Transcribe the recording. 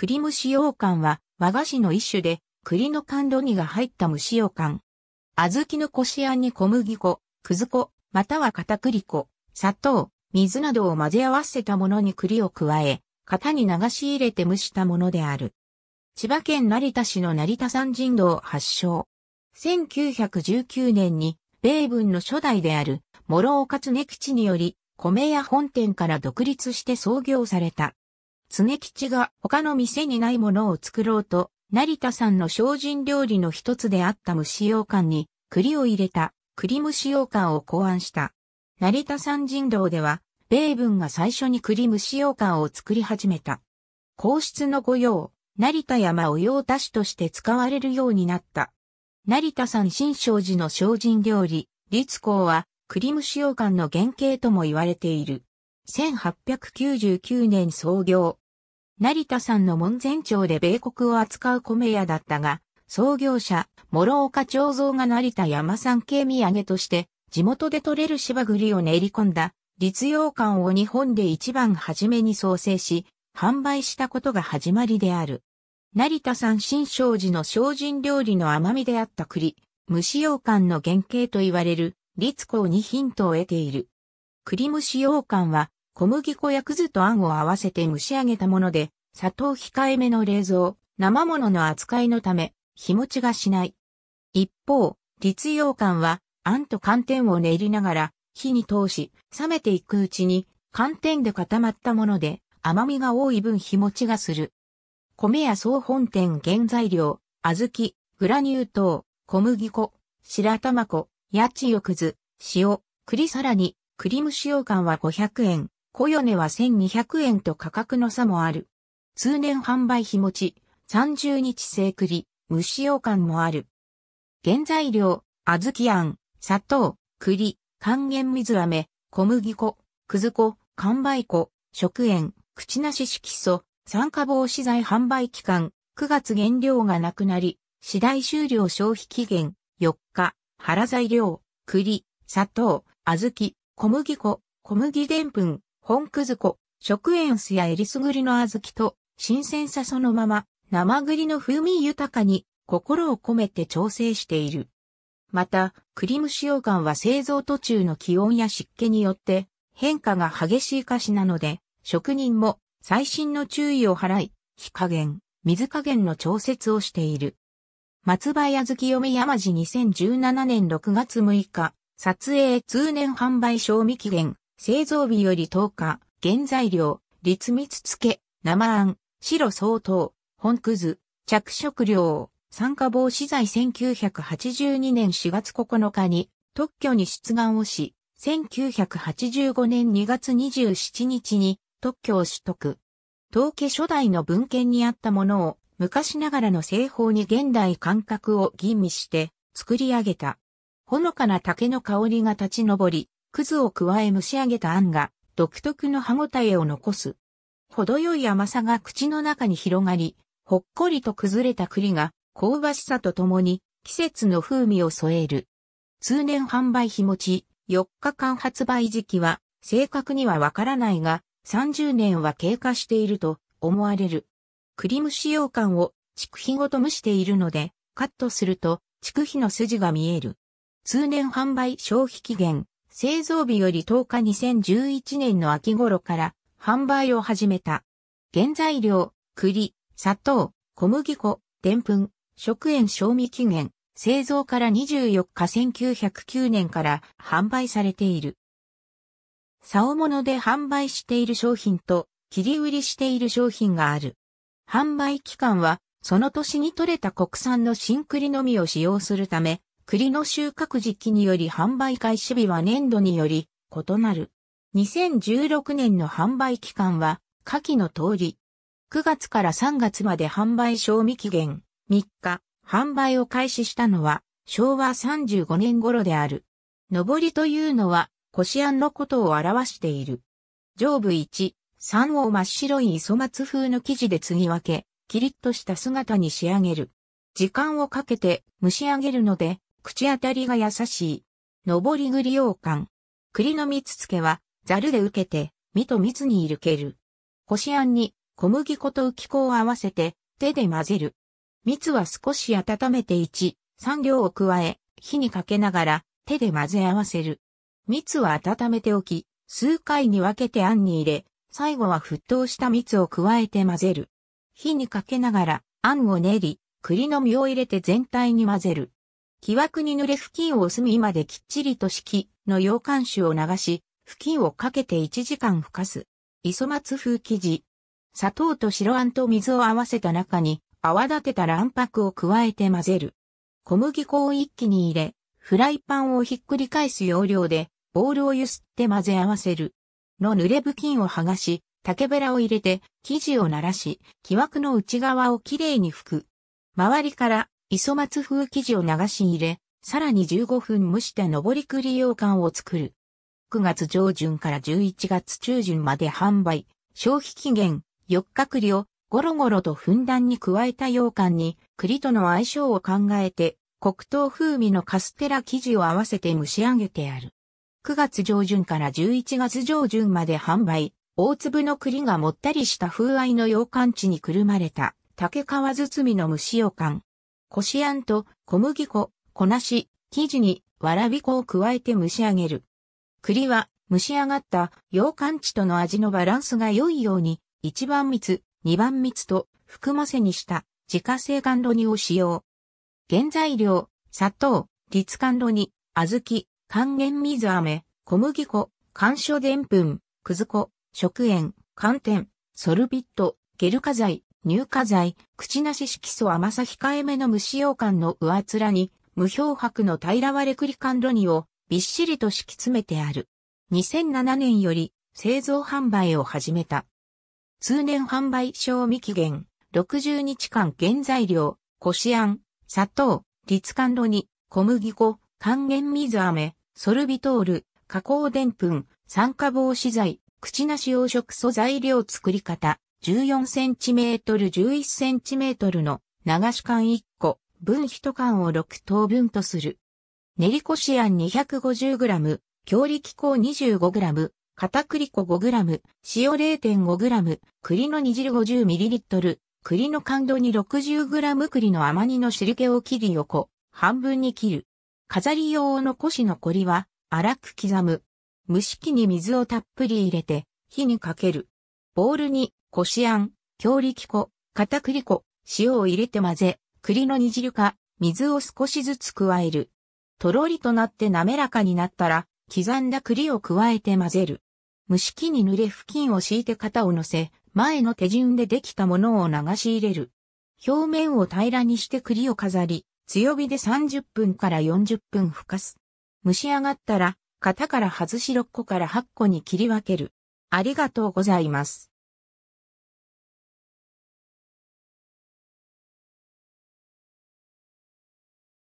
栗蒸し羊羹は和菓子の一種で、栗の甘露煮が入った蒸し羊羹。小豆のこしあんに小麦粉、くず粉、または片栗粉、砂糖、水などを混ぜ合わせたものに栗を加え、型に流し入れて蒸したものである。千葉県成田市の成田山人道発祥。1919年に、米軍の初代である、諸岡常吉により、米屋本店から独立して創業された。常吉が他の店にないものを作ろうと、成田さんの精進料理の一つであった蒸し羊羹に栗を入れた栗蒸し羊羹を考案した。成田山人道では、米軍が最初に栗蒸し羊羹を作り始めた。皇室の御用、成田山御用達として使われるようになった。成田山新勝寺の精進料理、立公は栗蒸し羊羹の原型とも言われている。1899年創業。成田山の門前町で米国を扱う米屋だったが、創業者、諸岡長蔵が成田山産系土産として、地元で採れる芝栗を練り込んだ、実用館を日本で一番初めに創生し、販売したことが始まりである。成田山新生寺の精進料理の甘みであった栗、蒸し羊羹の原型と言われる、立子にヒントを得ている。栗蒸し羊羹は、小麦粉やくずとあんを合わせて蒸し上げたもので、砂糖控えめの冷蔵、生物の扱いのため、日持ちがしない。一方、立用感は、あんと寒天を練りながら、火に通し、冷めていくうちに、寒天で固まったもので、甘みが多い分日持ちがする。米や総本店原材料、小豆、グラニュー糖、小麦粉、白玉粉、八千代くず、塩、栗さらに、栗蒸し用羹は500円、小米は1200円と価格の差もある。通年販売日持ち、30日生栗、無使用感もある。原材料、小豆あん、砂糖、栗、還元水飴、小麦粉、くず粉、完売粉、食塩、口なし色素、酸化防止剤販売期間、9月原料がなくなり、次第終了消費期限、4日、原材料、栗、砂糖、小豆、小麦粉、小麦でんぷん、本くず粉、食塩酢やえりすぐりの小豆と、新鮮さそのまま、生栗の風味豊かに、心を込めて調整している。また、クリーム使用感は製造途中の気温や湿気によって変化が激しい菓子なので、職人も最新の注意を払い、火加減、水加減の調節をしている。松葉屋月嫁山路2017年6月6日、撮影通年販売賞味期限、製造日より10日、原材料、立密漬け、生あん、白相当、本くず、着色料、酸化防止剤1982年4月9日に特許に出願をし、1985年2月27日に特許を取得。統計初代の文献にあったものを昔ながらの製法に現代感覚を吟味して作り上げた。ほのかな竹の香りが立ち上り、くずを加え蒸し上げたあんが独特の歯ごたえを残す。程よい甘さが口の中に広がり、ほっこりと崩れた栗が香ばしさとともに季節の風味を添える。通年販売日持ち、4日間発売時期は正確にはわからないが、30年は経過していると思われる。栗蒸し羊羹を畜皮ごと蒸しているので、カットすると、畜皮の筋が見える。通年販売消費期限、製造日より10日2011年の秋頃から販売を始めた。原材料、栗、砂糖、小麦粉、でんぷん、食塩賞味期限、製造から24日1909年から販売されている。竿物で販売している商品と切り売りしている商品がある。販売期間はその年に採れた国産の新栗のみを使用するため、栗の収穫時期により販売開始日は年度により異なる。2016年の販売期間は、下記の通り。9月から3月まで販売賞味期限3日、販売を開始したのは昭和35年頃である。上りというのは、こしあんのことを表している。上部1、3を真っ白い磯松風の生地で継ぎ分け、キリッとした姿に仕上げる。時間をかけて蒸し上げるので、口当たりが優しい。上り栗羊羹。栗の蜜漬けは、ざるで受けて、身と蜜に入ける。こしあんに、小麦粉と浮き粉を合わせて、手で混ぜる。蜜は少し温めて1、3両を加え、火にかけながら、手で混ぜ合わせる。蜜は温めておき、数回に分けてあんに入れ、最後は沸騰した蜜を加えて混ぜる。火にかけながら、あんを練り、栗の実を入れて全体に混ぜる。木枠に濡れ布巾を隅まできっちりと敷きの洋館酒を流し、布巾をかけて1時間ふかす。磯松風生地。砂糖と白あんと水を合わせた中に泡立てた卵白を加えて混ぜる。小麦粉を一気に入れ、フライパンをひっくり返す要領で、ボールを揺すって混ぜ合わせる。の濡れ布巾を剥がし、竹べらを入れて、生地を鳴らし、木枠の内側をきれいに拭く。周りから磯松風生地を流し入れ、さらに15分蒸して上り栗羊羹を作る。9月上旬から11月中旬まで販売。消費期限、4日栗をゴロゴロとふんだんに加えた羊羹に栗との相性を考えて黒糖風味のカステラ生地を合わせて蒸し上げてある。9月上旬から11月上旬まで販売。大粒の栗がもったりした風合いの羊羹地にくるまれた竹皮包みの蒸し羊羹。こしあんと小麦粉、粉し、生地にわらび粉を加えて蒸し上げる。栗は蒸し上がった洋寒地との味のバランスが良いように、一番蜜、二番蜜と含ませにした自家製甘露煮を使用。原材料、砂糖、立甘露煮、小豆、還元水飴、小麦粉、干渉でんぷん、くず粉、食塩、寒天、ソルビット、ゲル化剤、乳化剤、口なし色素甘さ控えめの無使用感の上面に、無漂白の平割れクリカンロニをびっしりと敷き詰めてある。2007年より製造販売を始めた。通年販売賞味期限、60日間原材料、コシアン、砂糖、立ンロニ、小麦粉、還元水飴、ソルビトール、加工でんぷん、酸化防止剤、口なし養殖素材料作り方、14cm、11cm の流し缶1個、分1缶を6等分とする。練りこしあん 250g、強力粉 25g、片栗粉 5g、塩 0.5g、栗の煮汁 50ml、栗の甘度に 60g 栗の甘煮の汁気を切り横、半分に切る。飾り用の腰の凝りは、粗く刻む。蒸し器に水をたっぷり入れて、火にかける。ボウルに、こしあん、強力粉、片栗粉、塩を入れて混ぜ、栗の煮汁か、水を少しずつ加える。とろりとなって滑らかになったら、刻んだ栗を加えて混ぜる。蒸し器に濡れ布巾を敷いて型を乗せ、前の手順でできたものを流し入れる。表面を平らにして栗を飾り、強火で30分から40分ふかす。蒸し上がったら、型から外し6個から8個に切り分ける。ありがとうございます。